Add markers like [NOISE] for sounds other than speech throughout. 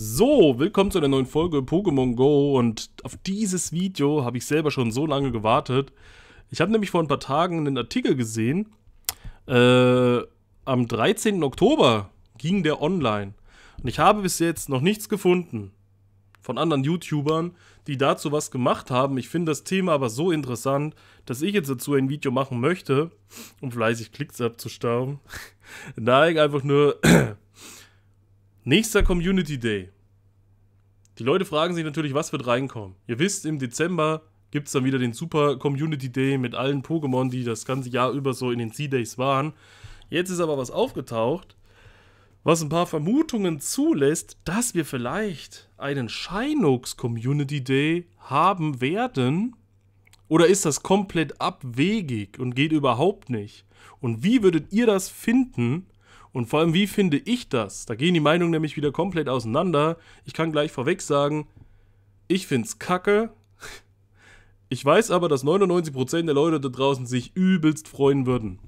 So, willkommen zu einer neuen Folge Pokémon Go und auf dieses Video habe ich selber schon so lange gewartet. Ich habe nämlich vor ein paar Tagen einen Artikel gesehen. Äh, am 13. Oktober ging der online und ich habe bis jetzt noch nichts gefunden von anderen YouTubern, die dazu was gemacht haben. Ich finde das Thema aber so interessant, dass ich jetzt dazu ein Video machen möchte, um fleißig Klicks abzustauben. [LAUGHS] ich einfach nur Nächster Community Day. Die Leute fragen sich natürlich, was wird reinkommen. Ihr wisst, im Dezember gibt es dann wieder den Super Community Day mit allen Pokémon, die das ganze Jahr über so in den C-Days waren. Jetzt ist aber was aufgetaucht, was ein paar Vermutungen zulässt, dass wir vielleicht einen Shinox Community Day haben werden. Oder ist das komplett abwegig und geht überhaupt nicht? Und wie würdet ihr das finden, und vor allem, wie finde ich das? Da gehen die Meinungen nämlich wieder komplett auseinander. Ich kann gleich vorweg sagen, ich find's kacke. Ich weiß aber, dass 99% der Leute da draußen sich übelst freuen würden.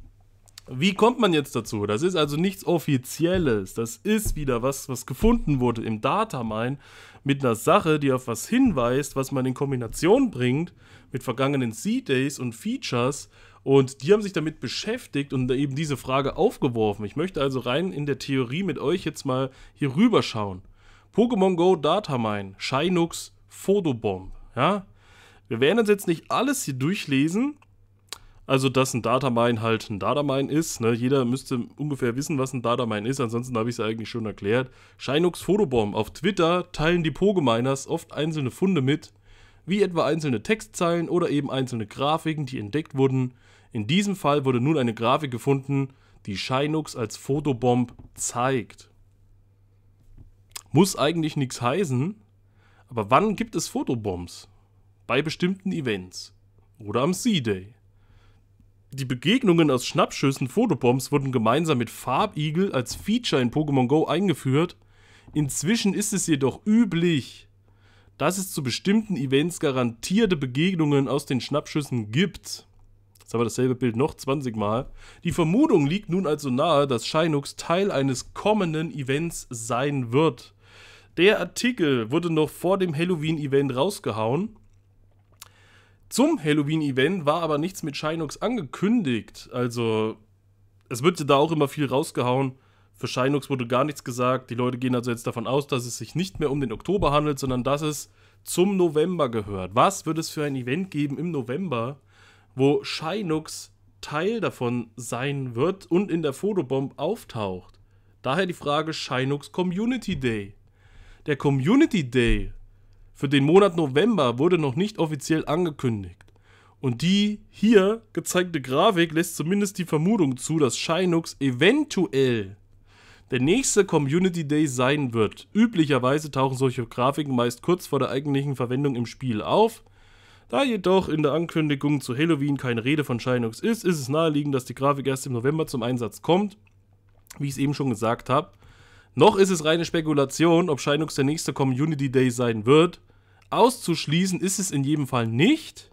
Wie kommt man jetzt dazu? Das ist also nichts Offizielles. Das ist wieder was, was gefunden wurde im Datamine mit einer Sache, die auf was hinweist, was man in Kombination bringt mit vergangenen C-Days und Features, und die haben sich damit beschäftigt und eben diese Frage aufgeworfen. Ich möchte also rein in der Theorie mit euch jetzt mal hier rüberschauen. Pokémon Go Datamine, Shinux, Fotobomb. Ja? Wir werden uns jetzt nicht alles hier durchlesen. Also, dass ein Datamine halt ein Datamine ist. Ne? Jeder müsste ungefähr wissen, was ein Datamine ist. Ansonsten habe ich es eigentlich schon erklärt. Shinux Fotobomb. Auf Twitter teilen die Pokeminers oft einzelne Funde mit wie etwa einzelne Textzeilen oder eben einzelne Grafiken, die entdeckt wurden. In diesem Fall wurde nun eine Grafik gefunden, die Shinux als Fotobomb zeigt. Muss eigentlich nichts heißen, aber wann gibt es Fotobombs? Bei bestimmten Events. Oder am Sea-Day. Die Begegnungen aus Schnappschüssen Fotobombs wurden gemeinsam mit Farbigel als Feature in Pokémon Go eingeführt. Inzwischen ist es jedoch üblich, dass es zu bestimmten Events garantierte Begegnungen aus den Schnappschüssen gibt. Jetzt haben wir dasselbe Bild noch 20 Mal. Die Vermutung liegt nun also nahe, dass Shinux Teil eines kommenden Events sein wird. Der Artikel wurde noch vor dem Halloween-Event rausgehauen. Zum Halloween-Event war aber nichts mit Shinox angekündigt. Also, es wird da auch immer viel rausgehauen. Für Shinox wurde gar nichts gesagt. Die Leute gehen also jetzt davon aus, dass es sich nicht mehr um den Oktober handelt, sondern dass es zum November gehört. Was wird es für ein Event geben im November, wo Shinox Teil davon sein wird und in der Fotobomb auftaucht? Daher die Frage Shinox Community Day. Der Community Day für den Monat November wurde noch nicht offiziell angekündigt. Und die hier gezeigte Grafik lässt zumindest die Vermutung zu, dass Shinox eventuell der nächste Community Day sein wird. Üblicherweise tauchen solche Grafiken meist kurz vor der eigentlichen Verwendung im Spiel auf. Da jedoch in der Ankündigung zu Halloween keine Rede von Shinux ist, ist es naheliegend, dass die Grafik erst im November zum Einsatz kommt, wie ich es eben schon gesagt habe. Noch ist es reine Spekulation, ob Shinux der nächste Community Day sein wird. Auszuschließen ist es in jedem Fall nicht,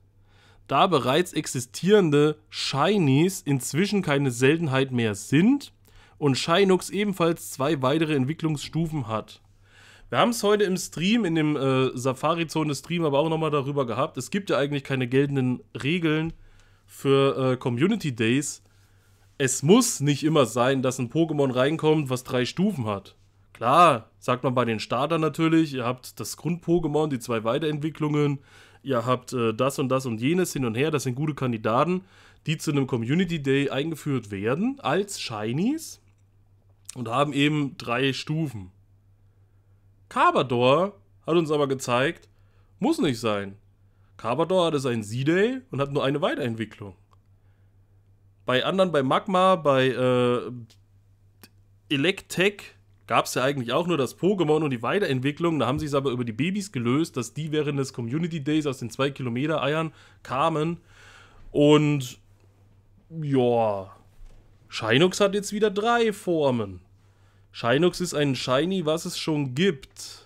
da bereits existierende Shinies inzwischen keine Seltenheit mehr sind und Shinux ebenfalls zwei weitere Entwicklungsstufen hat. Wir haben es heute im Stream, in dem äh, Safari-Zone-Stream, aber auch nochmal darüber gehabt. Es gibt ja eigentlich keine geltenden Regeln für äh, Community Days. Es muss nicht immer sein, dass ein Pokémon reinkommt, was drei Stufen hat. Klar, sagt man bei den Startern natürlich, ihr habt das Grund-Pokémon, die zwei Weiterentwicklungen, ihr habt äh, das und das und jenes hin und her, das sind gute Kandidaten, die zu einem Community Day eingeführt werden als Shinies und haben eben drei Stufen. Carbador hat uns aber gezeigt, muss nicht sein. Carbador hatte seinen Z-Day und hat nur eine Weiterentwicklung. Bei anderen, bei Magma, bei äh, Electek gab es ja eigentlich auch nur das Pokémon und die Weiterentwicklung. Da haben sie es aber über die Babys gelöst, dass die während des Community Days aus den 2 Kilometer Eiern kamen. Und ja, Shinux hat jetzt wieder drei Formen. Shinox ist ein Shiny, was es schon gibt.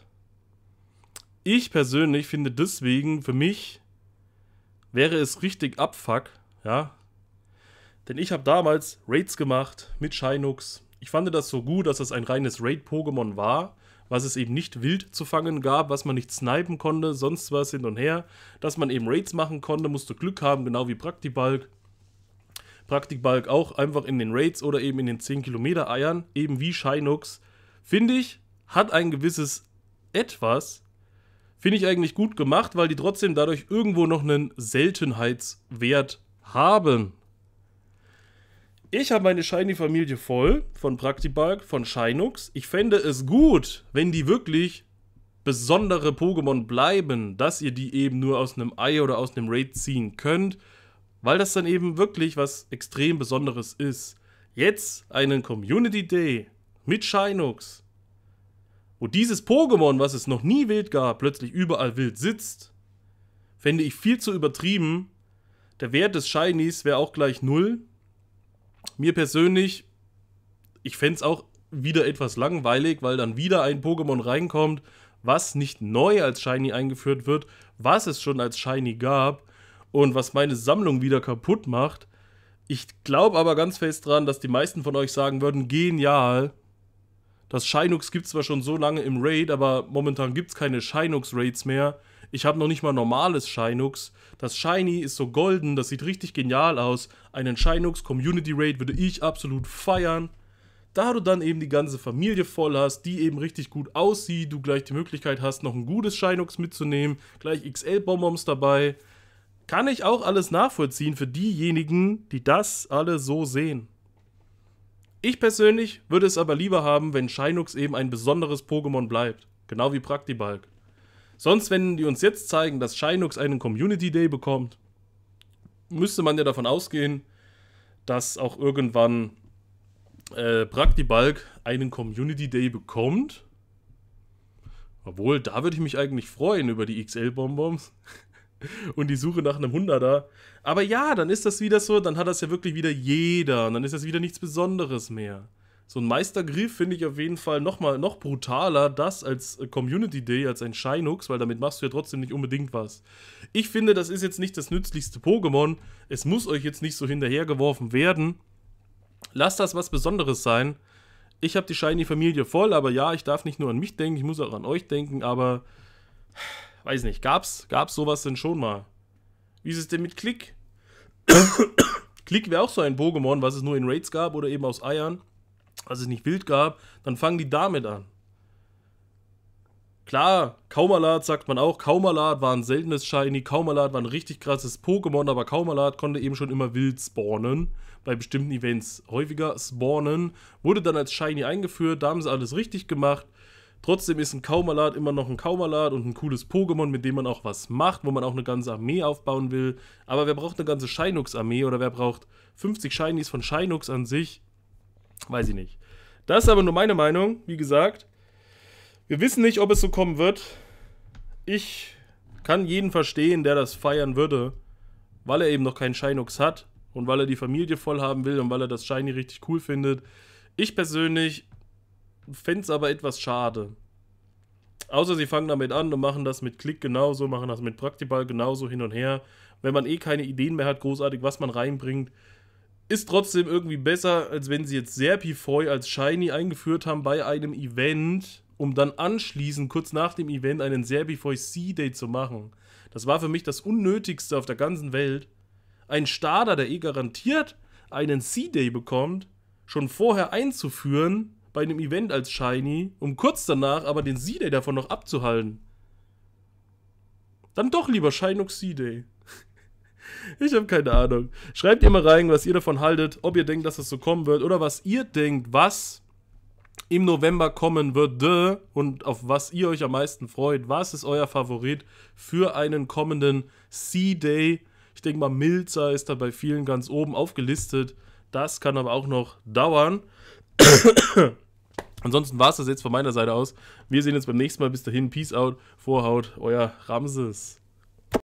Ich persönlich finde deswegen, für mich wäre es richtig Abfuck, ja. Denn ich habe damals Raids gemacht mit Shinox. Ich fand das so gut, dass es ein reines Raid-Pokémon war, was es eben nicht wild zu fangen gab, was man nicht snipen konnte, sonst was hin und her. Dass man eben Raids machen konnte, musste Glück haben, genau wie Praktibalk. Praktikbalk auch, einfach in den Raids oder eben in den 10-Kilometer-Eiern, eben wie Shinux, finde ich, hat ein gewisses Etwas, finde ich eigentlich gut gemacht, weil die trotzdem dadurch irgendwo noch einen Seltenheitswert haben. Ich habe meine Shiny-Familie voll von Praktibalk, von Shinux. Ich fände es gut, wenn die wirklich besondere Pokémon bleiben, dass ihr die eben nur aus einem Ei oder aus einem Raid ziehen könnt weil das dann eben wirklich was extrem Besonderes ist. Jetzt einen Community Day mit Shinox, wo dieses Pokémon, was es noch nie wild gab, plötzlich überall wild sitzt, fände ich viel zu übertrieben. Der Wert des Shinies wäre auch gleich null. Mir persönlich, ich fände es auch wieder etwas langweilig, weil dann wieder ein Pokémon reinkommt, was nicht neu als Shiny eingeführt wird, was es schon als Shiny gab und was meine Sammlung wieder kaputt macht. Ich glaube aber ganz fest dran, dass die meisten von euch sagen würden, genial. Das Shinux gibt es zwar schon so lange im Raid, aber momentan gibt es keine Shinux-Raids mehr. Ich habe noch nicht mal normales Shinux. Das Shiny ist so golden, das sieht richtig genial aus. Einen Shinux Community Raid würde ich absolut feiern. Da du dann eben die ganze Familie voll hast, die eben richtig gut aussieht, du gleich die Möglichkeit hast, noch ein gutes Shinux mitzunehmen, gleich XL-Bonbons dabei. Kann ich auch alles nachvollziehen für diejenigen, die das alle so sehen. Ich persönlich würde es aber lieber haben, wenn Shinux eben ein besonderes Pokémon bleibt. Genau wie Praktibalk. Sonst, wenn die uns jetzt zeigen, dass Shinux einen Community Day bekommt, müsste man ja davon ausgehen, dass auch irgendwann äh, Praktibalk einen Community Day bekommt. Obwohl, da würde ich mich eigentlich freuen über die XL-Bonbons und die Suche nach einem Hunderter. Aber ja, dann ist das wieder so, dann hat das ja wirklich wieder jeder und dann ist das wieder nichts Besonderes mehr. So ein Meistergriff finde ich auf jeden Fall noch mal noch brutaler, das als Community Day, als ein Shinux, weil damit machst du ja trotzdem nicht unbedingt was. Ich finde, das ist jetzt nicht das nützlichste Pokémon. Es muss euch jetzt nicht so hinterhergeworfen werden. Lasst das was Besonderes sein. Ich habe die Shiny-Familie voll, aber ja, ich darf nicht nur an mich denken, ich muss auch an euch denken, aber Weiß nicht, gab's, gab's sowas denn schon mal? Wie ist es denn mit Klick? Klick [COUGHS] wäre auch so ein Pokémon, was es nur in Raids gab oder eben aus Eiern, was es nicht wild gab, dann fangen die damit an. Klar, Kaumalat sagt man auch, Kaumalat war ein seltenes Shiny, Kaumalat war ein richtig krasses Pokémon, aber Kaumalat konnte eben schon immer wild spawnen, bei bestimmten Events häufiger spawnen, wurde dann als Shiny eingeführt, da haben sie alles richtig gemacht, Trotzdem ist ein Kaumalat immer noch ein Kaumalat und ein cooles Pokémon, mit dem man auch was macht, wo man auch eine ganze Armee aufbauen will. Aber wer braucht eine ganze Shinux-Armee oder wer braucht 50 Shinies von Shinux an sich? Weiß ich nicht. Das ist aber nur meine Meinung, wie gesagt. Wir wissen nicht, ob es so kommen wird. Ich kann jeden verstehen, der das feiern würde, weil er eben noch keinen Shinux hat und weil er die Familie voll haben will und weil er das Shiny richtig cool findet. Ich persönlich fände es aber etwas schade. Außer sie fangen damit an und machen das mit Klick genauso, machen das mit Praktiball genauso hin und her. Wenn man eh keine Ideen mehr hat, großartig, was man reinbringt, ist trotzdem irgendwie besser, als wenn sie jetzt Serpifoy als Shiny eingeführt haben bei einem Event, um dann anschließend, kurz nach dem Event, einen Serpifoy C-Day zu machen. Das war für mich das Unnötigste auf der ganzen Welt. Ein Starter, der eh garantiert einen C-Day bekommt, schon vorher einzuführen, bei einem Event als Shiny, um kurz danach aber den Sea day davon noch abzuhalten. Dann doch lieber Shinox Sea day [LAUGHS] Ich habe keine Ahnung. Schreibt ihr mal rein, was ihr davon haltet, ob ihr denkt, dass das so kommen wird oder was ihr denkt, was im November kommen würde und auf was ihr euch am meisten freut. Was ist euer Favorit für einen kommenden Sea day Ich denke mal, Milza ist da bei vielen ganz oben aufgelistet. Das kann aber auch noch dauern. [COUGHS] Ansonsten war es das jetzt von meiner Seite aus. Wir sehen uns beim nächsten Mal. Bis dahin, Peace out, Vorhaut, euer Ramses.